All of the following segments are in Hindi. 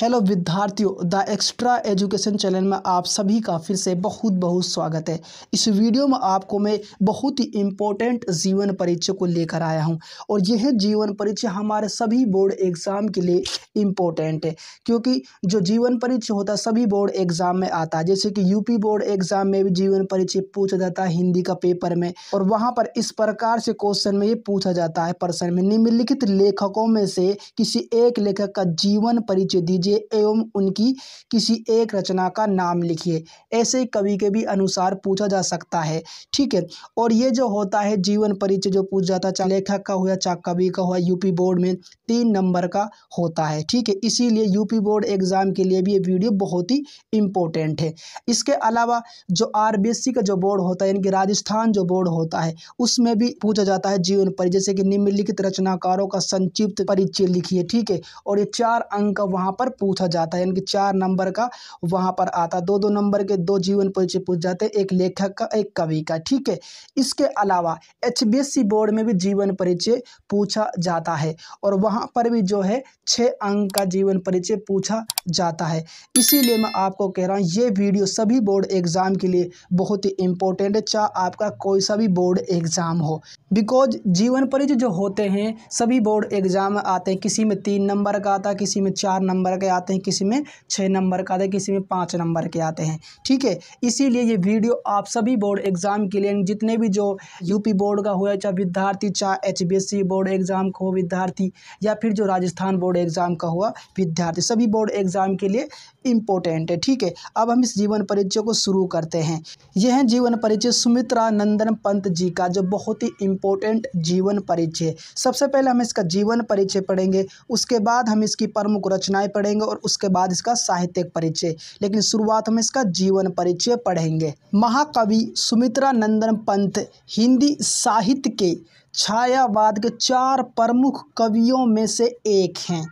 हेलो विद्यार्थियों द एक्स्ट्रा एजुकेशन चैनल में आप सभी का फिर से बहुत बहुत स्वागत है इस वीडियो में आपको मैं बहुत ही इम्पोर्टेंट जीवन परिचय को लेकर आया हूं और यह जीवन परिचय हमारे सभी बोर्ड एग्ज़ाम के लिए इम्पोर्टेंट है क्योंकि जो जीवन परिचय होता है सभी बोर्ड एग्ज़ाम में आता है जैसे कि यूपी बोर्ड एग्ज़ाम में भी जीवन परिचय पूछा जाता है हिंदी का पेपर में और वहाँ पर इस प्रकार से क्वेश्चन में ये पूछा जाता है पर्सन में निम्नलिखित लेखकों में से किसी एक लेखक का जीवन परिचय दीजिए कीजिए एवं उनकी किसी एक रचना का नाम लिखिए ऐसे कवि के भी अनुसार पूछा जा सकता है ठीक है और ये जो होता है जीवन परिचय जो पूछ जाता है लेखक का हुआ चाहे कवि का हुआ यूपी बोर्ड में तीन नंबर का होता है ठीक है इसीलिए यूपी बोर्ड एग्ज़ाम के लिए भी ये वीडियो बहुत ही इंपॉर्टेंट है इसके अलावा जो आर का जो बोर्ड होता है यानी कि राजस्थान जो बोर्ड होता है उसमें भी पूछा जाता है जीवन परिचय जैसे कि निम्नलिखित रचनाकारों का संक्षिप्त परिचय लिखिए ठीक है और ये चार अंक वहां पर पूछा जाता है यानी कि चार नंबर का वहाँ पर आता दो दो नंबर के दो जीवन परिचय पूछ जाते हैं एक लेखक का एक कवि का ठीक है इसके अलावा एच बोर्ड में भी जीवन परिचय पूछा जाता है और वहाँ पर भी जो है छः अंक का जीवन परिचय पूछा जाता है इसीलिए मैं आपको कह रहा हूँ ये वीडियो सभी बोर्ड एग्ज़ाम के लिए बहुत ही इम्पोर्टेंट है चाहे आपका कोई सा भी बोर्ड एग्ज़ाम हो बिकॉज जीवन परिचय जो होते हैं सभी बोर्ड एग्ज़ाम आते हैं किसी में तीन नंबर का आता है किसी में चार नंबर का के आते हैं किसी में छः नंबर का आते हैं किसी में पाँच नंबर के आते हैं ठीक है इसीलिए ये वीडियो आप सभी बोर्ड एग्ज़ाम के लिए जितने भी जो यूपी बोर्ड का हुआ चाहे विद्यार्थी चाहे एच बोर्ड एग्ज़ाम का हो विद्यार्थी या फिर जो राजस्थान बोर्ड एग्ज़ाम का हुआ विद्यार्थी सभी बोर्ड एग्ज़ाम के लिए इम्पोर्टेंट है ठीक है अब हम इस जीवन परिचय को शुरू करते हैं यह है जीवन परिचय सुमित्रा नंदन पंत जी का जो बहुत ही इम्पोर्टेंट जीवन परिचय सबसे पहले हम इसका जीवन परिचय पढ़ेंगे उसके बाद हम इसकी प्रमुख रचनाएं पढ़ेंगे पढ़ेंगे और उसके बाद इसका साहित्यिक परिचय लेकिन शुरुआत हम इसका जीवन परिचय पढ़ेंगे महाकवि सुमित्रा नंदन पंत हिंदी साहित्य के छायावाद के चार प्रमुख कवियों में से एक हैं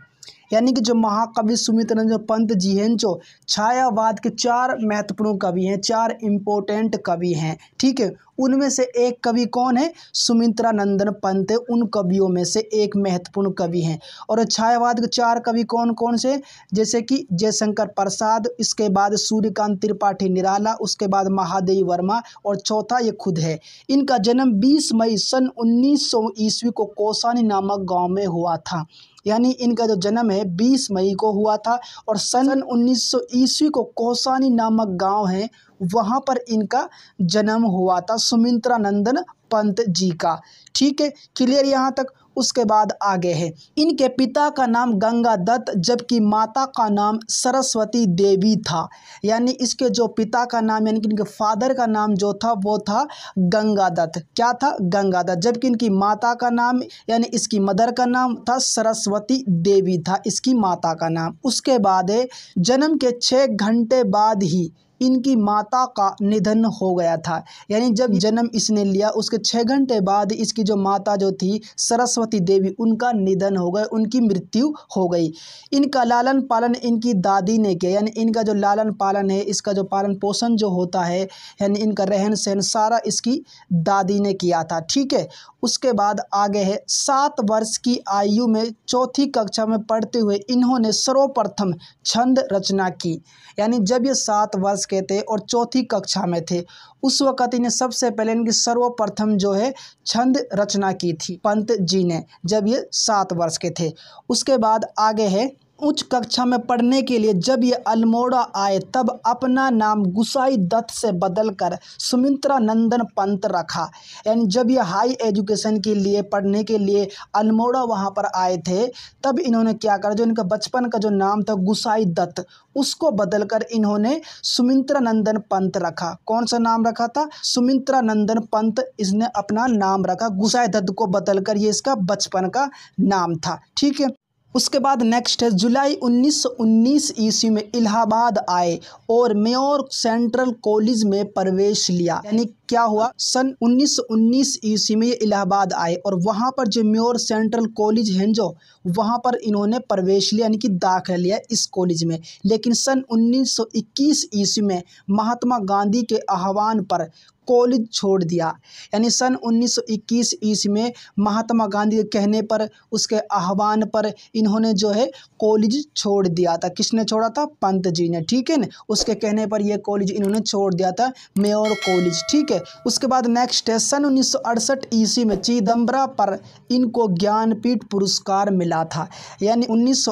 यानी कि जो महाकवि सुमित रंजन पंत जी हैं जो छायावाद के चार महत्वपूर्ण कवि हैं चार इम्पोर्टेंट कवि हैं ठीक है उनमें से एक कवि कौन है सुमित्रा नंदन पंत उन कवियों में से एक महत्वपूर्ण कवि हैं और छायावाद के चार कवि कौन कौन से जैसे कि जयशंकर प्रसाद इसके बाद सूर्यकांत त्रिपाठी निराला उसके बाद महादेवी वर्मा और चौथा ये खुद है इनका जन्म 20 मई सन 1900 ईस्वी को कोसानी नामक गांव में हुआ था यानी इनका जो जन्म है 20 मई को हुआ था और सन उन्नीस सौ ईस्वी को कोसानी नामक गांव है वहां पर इनका जन्म हुआ था सुमित्रा नंदन पंत जी का ठीक है क्लियर यहाँ तक उसके बाद आगे है इनके पिता का नाम गंगा दत्त जबकि माता का नाम सरस्वती देवी था यानी इसके जो पिता का नाम यानी कि इनके फादर का नाम जो था वो था गंगा दत्त क्या था गंगा दत्त जबकि इनकी माता का नाम यानी इसकी मदर का नाम था सरस्वती देवी था इसकी माता का नाम उसके बाद है जन्म के छः घंटे बाद ही इनकी माता का निधन हो गया था यानी जब जन्म इसने लिया उसके छः घंटे बाद इसकी जो माता जो थी सरस्वती देवी उनका निधन हो गया उनकी मृत्यु हो गई इनका लालन पालन इनकी दादी ने किया यानी इनका जो लालन पालन है इसका जो पालन पोषण जो होता है यानी इनका रहन सहन सारा इसकी दादी ने किया था ठीक है उसके बाद आगे है सात वर्ष की आयु में चौथी कक्षा में पढ़ते हुए इन्होंने सर्वप्रथम छंद रचना की यानी जब ये सात वर्ष के थे और चौथी कक्षा में थे उस वक़्त इन्हें सबसे पहले इनकी सर्वप्रथम जो है छंद रचना की थी पंत जी ने जब ये सात वर्ष के थे उसके बाद आगे है उच्च कक्षा में पढ़ने के लिए जब ये अल्मोड़ा आए तब अपना नाम गुसाई दत्त से बदलकर सुमित्रा नंदन पंत रखा यानी जब ये हाई एजुकेशन के लिए पढ़ने के लिए अल्मोड़ा वहाँ पर आए थे तब इन्होंने क्या करा जो इनका बचपन का जो नाम था गुसाई दत्त उसको बदलकर इन्होंने सुमित्रा नंदन पंत रखा कौन सा नाम रखा था सुमित्रा नंदन पंत इसने अपना नाम रखा गुसाई दत्त को बदलकर ये इसका बचपन का नाम था ठीक है उसके बाद नेक्स्ट है जुलाई 1919 ईस्वी में इलाहाबाद आए और मेयर सेंट्रल कॉलेज में प्रवेश लिया यानी क्या हुआ सन 1919 ईस्वी में ये इलाहाबाद आए और वहाँ पर जो मेयर सेंट्रल कॉलेज है जो वहाँ पर इन्होंने प्रवेश लिया यानी कि दाखिला लिया इस कॉलेज में लेकिन सन 1921 ईस्वी में महात्मा गांधी के आह्वान पर कॉलेज छोड़ दिया यानी सन 1921 ईस्वी में महात्मा गांधी के कहने पर उसके आह्वान पर इन्होंने जो है कॉलेज छोड़ दिया था किसने छोड़ा था पंत जी ने ठीक है ना उसके कहने पर यह कॉलेज इन्होंने छोड़ दिया था मेयर कॉलेज ठीक है उसके बाद नेक्स्ट है सन उन्नीस ईस्वी में चिदम्बरा पर इनको ज्ञानपीठ पुरस्कार मिला था यानी उन्नीस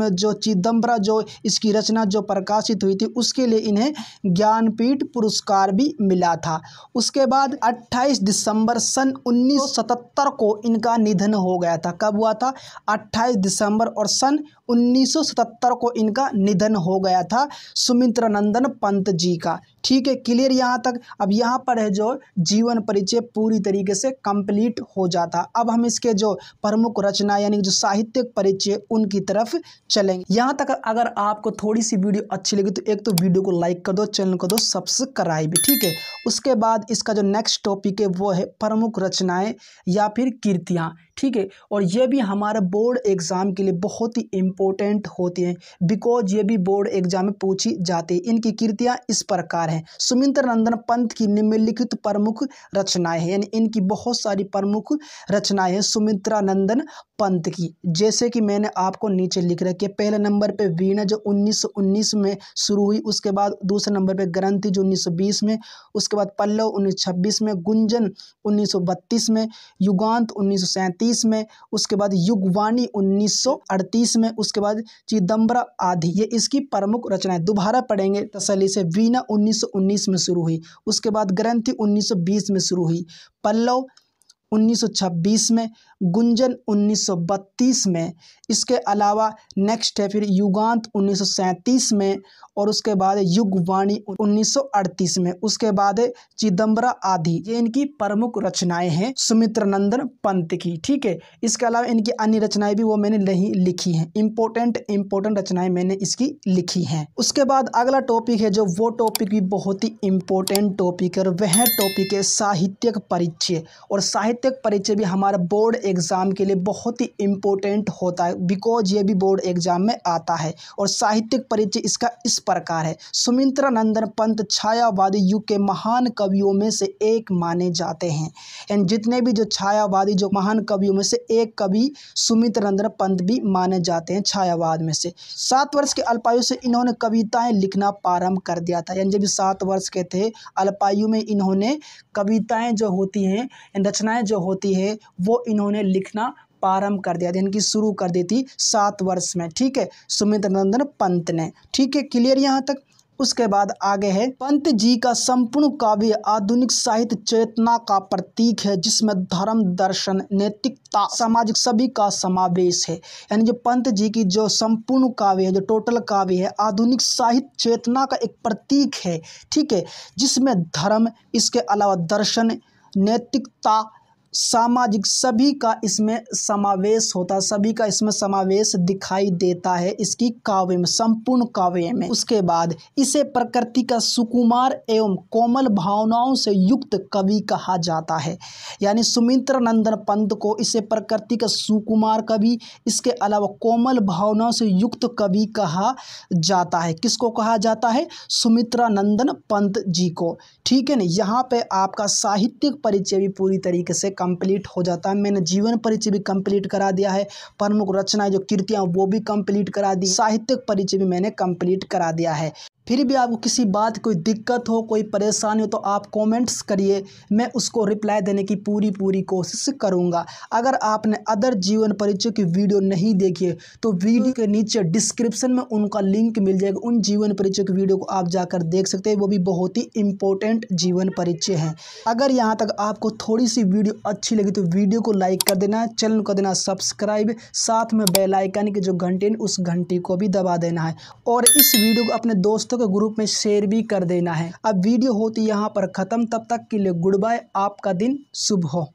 में जो चिदम्बरा जो इसकी रचना जो प्रकाशित हुई थी उसके लिए इन्हें ज्ञानपीठ पुरस्कार भी मिला था उसके बाद 28 दिसंबर सन 1977 को इनका निधन हो गया था कब हुआ था 28 दिसंबर और सन 1977 को इनका निधन हो गया था सुमित्र नंदन पंत जी का ठीक है क्लियर यहाँ तक अब यहाँ पर है जो जीवन परिचय पूरी तरीके से कंप्लीट हो जाता अब हम इसके जो प्रमुख रचना यानी जो साहित्यिक परिचय उनकी तरफ चलेंगे यहाँ तक अगर आपको थोड़ी सी वीडियो अच्छी लगी तो एक तो वीडियो को लाइक कर दो चैनल को दो सब्सक्राइब ठीक है उसके बाद इसका जो नेक्स्ट टॉपिक है वो है प्रमुख रचनाएँ या फिर कीर्तियाँ ठीक है और ये भी हमारा बोर्ड एग्ज़ाम के लिए बहुत ही इम्पोर्टेंट होती हैं बिकॉज ये भी बोर्ड एग्ज़ाम में पूछी जाती है इनकी कृतियाँ इस प्रकार हैं सुमिंद्र नंदन पंथ की निम्नलिखित प्रमुख रचनाएं हैं यानी इनकी बहुत सारी प्रमुख रचनाएं हैं सुमित्रा नंदन पंत की जैसे कि मैंने आपको नीचे लिख रखी है पहले नंबर पे वीणा जो 1919 में शुरू हुई उसके बाद दूसरे नंबर पे ग्रंथि जो 1920 में उसके बाद पल्लव 1926 में गुंजन 1932 में युगांत उन्नीस 1930 में उसके बाद युगवाणी 1938 में उसके बाद चिदम्बरा आदि ये इसकी प्रमुख रचनाएं दोबारा पढ़ेंगे तसली तो से वीना 1919 में शुरू हुई उसके बाद ग्रंथि 1920 में शुरू हुई पल्लव 1926 में गुंजन 1932 में इसके अलावा नेक्स्ट है फिर युगांत 1937 में और उसके बाद युगवाणी 1938 में उसके बाद है चिदम्बरा आदि ये इनकी प्रमुख रचनाएं हैं सुमित्र नंदन पंत की ठीक है इसके अलावा इनकी अन्य रचनाएं भी वो मैंने नहीं लिखी हैं इम्पोर्टेंट इम्पोर्टेंट रचनाएं मैंने इसकी लिखी हैं उसके बाद अगला टॉपिक है जो वो टॉपिक भी बहुत ही इम्पोर्टेंट टॉपिक है वह टॉपिक है साहित्यक परिचय और साहित्यक परिचय भी हमारा बोर्ड एग्ज़ाम के लिए बहुत ही इम्पोर्टेंट होता है बिकॉज ये भी बोर्ड एग्ज़ाम में आता है और साहित्यिक परिचय इसका इस प्रकार है सुमित्रा नंदन पंत छायावादी युग के महान कवियों में से एक माने जाते हैं एंड जितने भी जो छायावादी जो महान कवियों में से एक कवि सुमित्र नंदन पंत भी माने जाते हैं छायावाद में से सात वर्ष के अल्पायु से इन्होंने कविताएं लिखना प्रारंभ कर दिया था यानी जब सात वर्ष के थे अल्पायु में इन्होंने कविताएं जो होती हैं रचनाएं जो होती है वो इन्होंने उन्हें लिखना प्रारंभ कर दिया यानी कि शुरू कर दी थी सात वर्ष में ठीक है सुमित्र नंदन पंत ने ठीक है क्लियर यहाँ तक उसके बाद आगे है पंत जी का संपूर्ण काव्य आधुनिक साहित्य चेतना का प्रतीक है जिसमें धर्म दर्शन नैतिकता सामाजिक सभी का समावेश है यानी जो पंत जी की जो संपूर्ण काव्य है जो टोटल काव्य है आधुनिक साहित्य चेतना का एक प्रतीक है ठीक है जिसमें धर्म इसके अलावा दर्शन नैतिकता सामाजिक सभी का इसमें समावेश होता सभी का इसमें समावेश दिखाई देता है इसकी काव्य में संपूर्ण काव्य में उसके बाद इसे प्रकृति का सुकुमार एवं कोमल भावनाओं से युक्त कवि कहा जाता है यानी सुमित्र नंदन पंत को इसे प्रकृति का सुकुमार कवि इसके अलावा कोमल भावनाओं से युक्त कवि कहा जाता है किसको कहा जाता है सुमित्रा नंदन पंत जी को ठीक है ना यहाँ पे आपका साहित्यिक परिचय भी पूरी तरीके से कम कंप्लीट हो जाता है मैंने जीवन परिचय भी कंप्लीट करा दिया है प्रमुख रचनाएं जो कृतियां वो भी कंप्लीट करा दी साहित्यिक परिचय भी मैंने कंप्लीट करा दिया है फिर भी आपको किसी बात कोई दिक्कत हो कोई परेशानी हो तो आप कमेंट्स करिए मैं उसको रिप्लाई देने की पूरी पूरी कोशिश करूँगा अगर आपने अदर जीवन परिचय की वीडियो नहीं देखी तो वीडियो के नीचे डिस्क्रिप्शन में उनका लिंक मिल जाएगा उन जीवन परिचय की वीडियो को आप जाकर देख सकते हैं वो भी बहुत ही इंपॉर्टेंट जीवन परिचय हैं अगर यहाँ तक आपको थोड़ी सी वीडियो अच्छी लगी तो वीडियो को लाइक कर देना चैनल को देना सब्सक्राइब साथ में बेलाइकन के जो घंटे उस घंटी को भी दबा देना है और इस वीडियो को अपने दोस्तों दोस्तों के ग्रुप में शेयर भी कर देना है अब वीडियो होती यहाँ पर ख़त्म तब तक के लिए गुड बाय आपका दिन शुभ हो